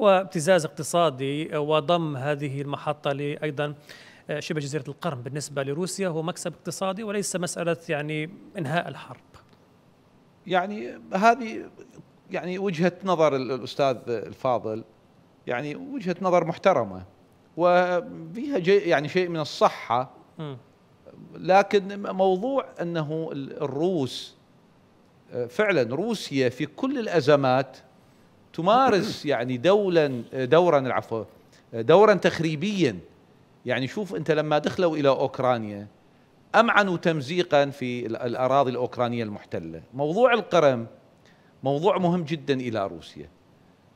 وابتزاز اقتصادي آه، وضم هذه المحطة أيضا آه، شبه جزيرة القرم بالنسبة لروسيا هو مكسب اقتصادي وليس مسألة يعني إنهاء الحرب يعني هذه يعني وجهة نظر الأستاذ الفاضل يعني وجهة نظر محترمة وفيها يعني شيء من الصحة لكن موضوع أنه الروس آه، فعلا روسيا في كل الأزمات تمارس يعني دولا دورا العفو دورا تخريبيا يعني شوف انت لما دخلوا الى اوكرانيا امعنوا تمزيقا في الاراضي الاوكرانيه المحتله، موضوع القرم موضوع مهم جدا الى روسيا.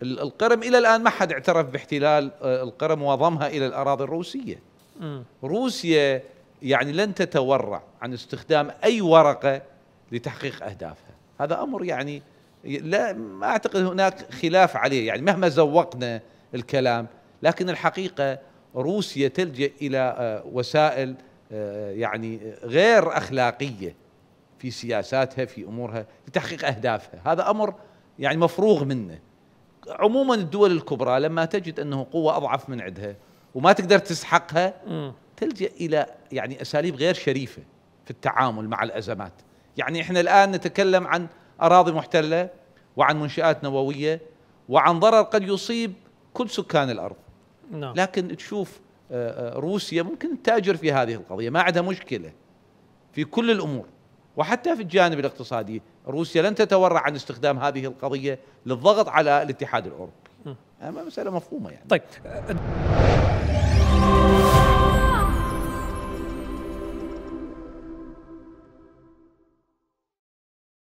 القرم الى الان ما حد اعترف باحتلال آه، القرم وضمها الى الاراضي الروسيه. روسيا يعني لن تتورع عن استخدام اي ورقه لتحقيق اهدافها، هذا امر يعني لا ما اعتقد هناك خلاف عليه يعني مهما زوقنا الكلام لكن الحقيقه روسيا تلجا الى آه، وسائل آه، يعني غير اخلاقيه في سياساتها في امورها لتحقيق اهدافها هذا امر يعني مفروغ منه عموما الدول الكبرى لما تجد انه قوه اضعف من عندها وما تقدر تسحقها تلجا الى يعني اساليب غير شريفه في التعامل مع الازمات يعني احنا الان نتكلم عن أراضي محتلة وعن منشآت نووية وعن ضرر قد يصيب كل سكان الأرض نعم. لكن تشوف آه، آه، روسيا ممكن تتاجر في هذه القضية ما عندها مشكلة في كل الأمور وحتى في الجانب الاقتصادي روسيا لن تتورع عن استخدام هذه القضية للضغط على الاتحاد الأوروبي أما مسألة مفهومة يعني طيب